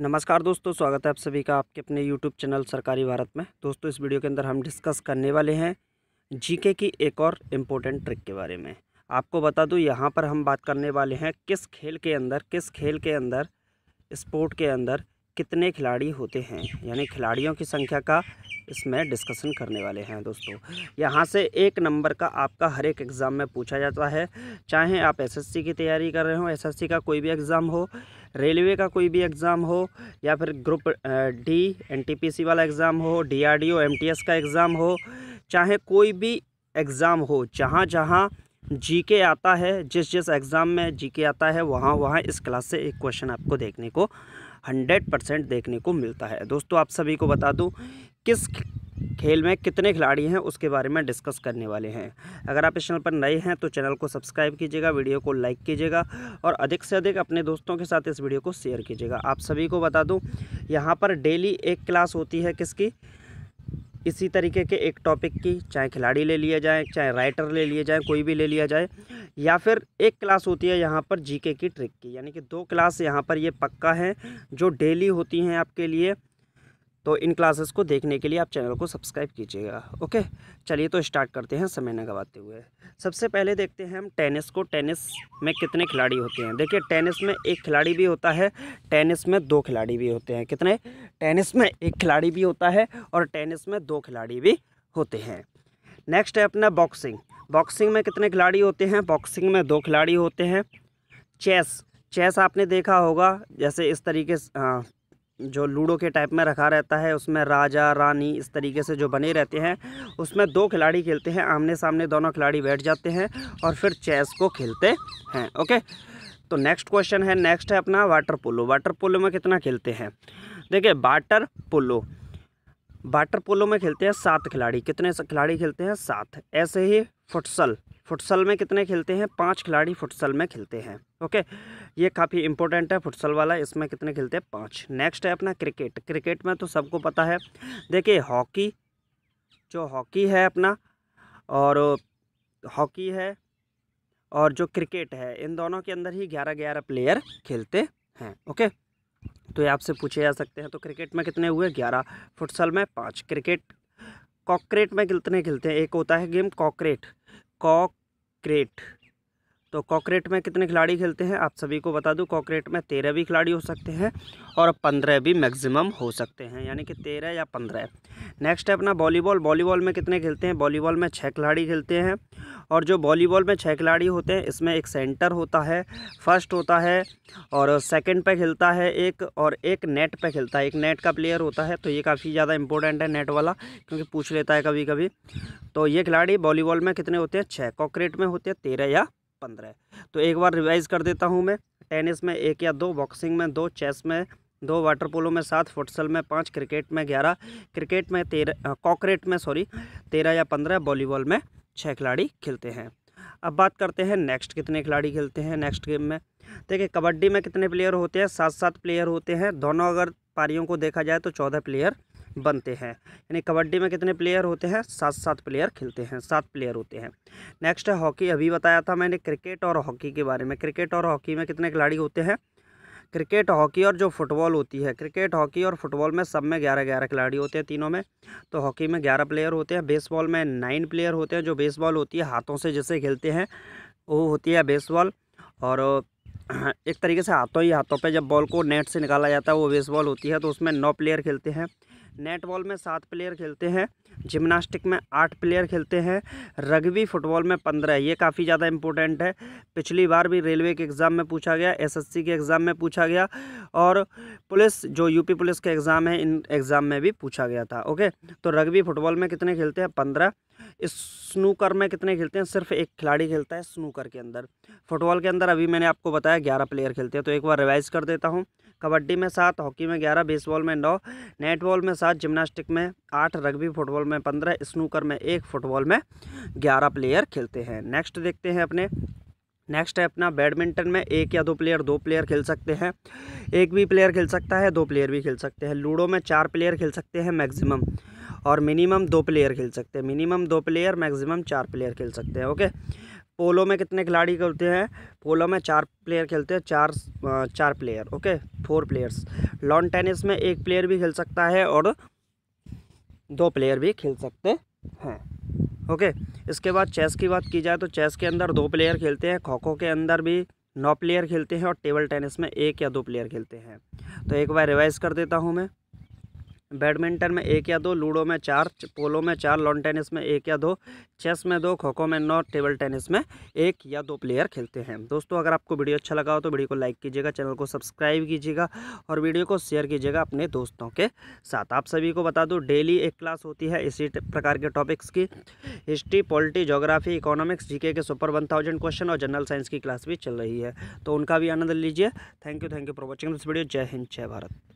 नमस्कार दोस्तों स्वागत है आप सभी का आपके अपने यूट्यूब चैनल सरकारी भारत में दोस्तों इस वीडियो के अंदर हम डिस्कस करने वाले हैं जीके की एक और इम्पोर्टेंट ट्रिक के बारे में आपको बता दूं यहाँ पर हम बात करने वाले हैं किस खेल के अंदर किस खेल के अंदर स्पोर्ट के अंदर कितने खिलाड़ी होते हैं यानी खिलाड़ियों की संख्या का इसमें डिस्कशन करने वाले हैं दोस्तों यहाँ से एक नंबर का आपका हर एक एग्ज़ाम में पूछा जाता है चाहे आप एसएससी की तैयारी कर रहे हो एसएससी का कोई भी एग्ज़ाम हो रेलवे का कोई भी एग्ज़ाम हो या फिर ग्रुप डी एनटीपीसी वाला एग्ज़ाम हो डीआरडीओ एमटीएस का एग्ज़ाम हो चाहे कोई भी एग्ज़ाम हो जहाँ जहाँ जीके आता है जिस जिस एग्ज़ाम में जीके आता है वहाँ वहाँ इस क्लास से एक क्वेश्चन आपको देखने को हंड्रेड परसेंट देखने को मिलता है दोस्तों आप सभी को बता दूँ किस खेल में कितने खिलाड़ी हैं उसके बारे में डिस्कस करने वाले हैं अगर आप इस चैनल पर नए हैं तो चैनल को सब्सक्राइब कीजिएगा वीडियो को लाइक कीजिएगा और अधिक से अधिक अपने दोस्तों के साथ इस वीडियो को शेयर कीजिएगा आप सभी को बता दूँ यहाँ पर डेली एक क्लास होती है किसकी इसी तरीके के एक टॉपिक की चाहे खिलाड़ी ले लिया जाए चाहे राइटर ले लिया जाए कोई भी ले लिया जाए या फिर एक क्लास होती है यहाँ पर जीके की ट्रिक की यानी कि दो क्लास यहाँ पर ये पक्का है जो डेली होती हैं आपके लिए तो इन क्लासेस को देखने के लिए आप चैनल को सब्सक्राइब कीजिएगा ओके चलिए तो स्टार्ट करते हैं समय न गवाते हुए सबसे पहले देखते हैं हम टेनिस को टेनिस में कितने खिलाड़ी होते हैं देखिए टेनिस में एक खिलाड़ी भी होता है टेनिस में दो खिलाड़ी भी होते हैं कितने टेनिस में एक खिलाड़ी भी होता है और टेनिस में दो खिलाड़ी भी होते हैं नेक्स्ट है अपना बॉक्सिंग बॉक्सिंग में कितने खिलाड़ी होते हैं बॉक्सिंग में दो खिलाड़ी होते हैं चेस चेस आपने देखा होगा जैसे इस तरीके से हाँ, जो लूडो के टाइप में रखा रहता है उसमें राजा रानी इस तरीके से जो बने रहते हैं उसमें दो खिलाड़ी खेलते हैं आमने सामने दोनों खिलाड़ी बैठ जाते हैं और फिर चेस को खेलते हैं ओके तो नेक्स्ट क्वेश्चन है नेक्स्ट है अपना वाटर पोलो वाटर पोलो में कितना खेलते हैं देखिए वाटर पोलो वाटर पोलो में खेलते हैं सात खिलाड़ी कितने खिलाड़ी खेलते हैं सात ऐसे ही फुटसल फुटसल में कितने खेलते हैं पांच खिलाड़ी फुटसल में खेलते हैं ओके ये काफ़ी इंपॉर्टेंट है फुटसल वाला इसमें कितने खेलते हैं पाँच नेक्स्ट है अपना क्रिकेट क्रिकेट में तो सबको पता है देखिए हॉकी जो हॉकी है अपना और हॉकी है और जो क्रिकेट है इन दोनों के अंदर ही ग्यारह ग्यारह प्लेयर खेलते हैं ओके तो ये आपसे पूछे जा सकते हैं तो क्रिकेट में कितने हुए ग्यारह फुटसल में पाँच क्रिकेट कॉकरेट में कितने खिलते हैं एक होता है गेम कॉकरेट कॉकरेट तो कॉकरेट में कितने खिलाड़ी खेलते हैं आप सभी को बता दूं कॉकरेट में तेरह भी खिलाड़ी हो सकते हैं और पंद्रह भी मैक्सिमम हो सकते हैं यानी कि तेरह या पंद्रह नेक्स्ट है अपना वॉलीबॉल वॉलीबॉल में कितने खेलते हैं वॉलीबॉल में छः खिलाड़ी खेलते हैं और जो वॉलीबॉल में छः खिलाड़ी होते हैं इसमें एक सेंटर होता है फर्स्ट होता है और सेकेंड पर खेलता है एक और एक नेट पर खेलता है एक नेट का प्लेयर होता है तो ये काफ़ी ज़्यादा इंपॉर्टेंट है नेट वाला क्योंकि पूछ लेता है कभी कभी तो ये खिलाड़ी वॉलीबॉल में कितने होते हैं छः कॉकरेट में होते हैं तेरह या पंद्रह तो एक बार रिवाइज़ कर देता हूँ मैं टेनिस में एक या दो बॉक्सिंग में दो चेस में दो वाटर पोलो में सात फुटसल में पाँच क्रिकेट में ग्यारह क्रिकेट में तेरह कॉकरेट में सॉरी तेरह या पंद्रह वॉलीबॉल में छः खिलाड़ी खेलते हैं अब बात करते हैं नेक्स्ट कितने खिलाड़ी खेलते हैं नेक्स्ट गेम में देखिए कबड्डी में कितने प्लेयर होते हैं सात सात प्लेयर होते हैं दोनों अगर पारियों को देखा जाए तो चौदह प्लेयर बनते हैं यानी कबड्डी में कितने प्लेयर होते हैं सात सात प्लेयर खेलते हैं सात प्लेयर होते हैं नेक्स्ट है हॉकी अभी बताया था मैंने क्रिकेट और हॉकी के बारे में क्रिकेट और हॉकी में कितने खिलाड़ी होते हैं क्रिकेट हॉकी और जो फुटबॉल होती है क्रिकेट हॉकी और फुटबॉल में सब में ग्यारह ग्यारह खिलाड़ी होते हैं तीनों में तो हॉकी में ग्यारह प्लेयर होते हैं बेसबॉल में नाइन प्लेयर होते हैं जो बेसबॉल होती है हाथों से जैसे खेलते हैं वो होती है बेसबॉल और एक तरीके से हाथों ही हाथों पे जब बॉल को नेट से निकाला जाता है वो बेसबॉल होती है तो उसमें नौ प्लेयर खेलते हैं नेट बॉल में सात प्लेयर खेलते हैं जिमनास्टिक में आठ प्लेयर खेलते हैं रग्बी फुटबॉल में पंद्रह ये काफ़ी ज़्यादा इंपॉर्टेंट है पिछली बार भी रेलवे के एग्ज़ाम में पूछा गया एसएससी के एग्ज़ाम में पूछा गया और पुलिस जो यूपी पुलिस के एग्ज़ाम है इन एग्ज़ाम में भी पूछा गया था ओके तो रग्बी फुटबॉल में कितने खेलते हैं पंद्रह स्नूकर में कितने खेलते हैं सिर्फ एक खिलाड़ी खेलता है स्नूकर के अंदर फुटबॉल के अंदर अभी मैंने आपको बताया ग्यारह प्लेयर खेलते हैं तो एक बार रिवाइज़ कर देता हूँ कबड्डी में सात हॉकी में ग्यारह बेसबॉल में नौ नेटबॉल में सात जिमनास्टिक में आठ रग्बी फुटबॉल में पंद्रह स्नूकर में एक फुटबॉल में ग्यारह प्लेयर खेलते हैं नेक्स्ट देखते हैं अपने नेक्स्ट है अपना बैडमिंटन में एक या दो प्लेयर दो प्लेयर खेल सकते हैं एक भी प्लेयर खेल सकता है दो प्लेयर भी खेल सकते हैं लूडो में चार प्लेयर खेल सकते हैं मैक्सिमम और मिनिमम दो प्लेयर खेल सकते हैं मिनिमम दो प्लेयर मैक्सिमम चार प्लेयर खेल सकते हैं ओके पोलो में कितने खिलाड़ी खेलते हैं पोलो में चार प्लेयर खेलते हैं चार चार player okay four players lawn tennis में एक प्लेयर भी खेल सकता है और दो प्लेयर भी खेल सकते हैं ओके इसके बाद चेस की बात की जाए तो चेस के अंदर दो प्लेयर खेलते हैं खो खो के अंदर भी नौ प्लेयर खेलते हैं और टेबल टेनिस में एक या दो प्लेयर खेलते हैं तो एक बार रिवाइज़ कर देता हूँ मैं बैडमिंटन में एक या दो लूडो में चार पोलो में चार लॉन टेनिस में एक या दो चेस में दो खो खो में नौ टेबल टेनिस में एक या दो प्लेयर खेलते हैं दोस्तों अगर आपको वीडियो अच्छा लगा हो तो वीडियो को लाइक कीजिएगा चैनल को सब्सक्राइब कीजिएगा और वीडियो को शेयर कीजिएगा अपने दोस्तों के साथ आप सभी को बता दूँ डेली एक क्लास होती है इसी प्रकार के टॉपिक्स की history polity geography economics G K super one thousand question और जनरल साइंस की क्लास भी चल रही है तो उनका भी आनंद लीजिए thank you thank you for watching this video जय हिंद जय भारत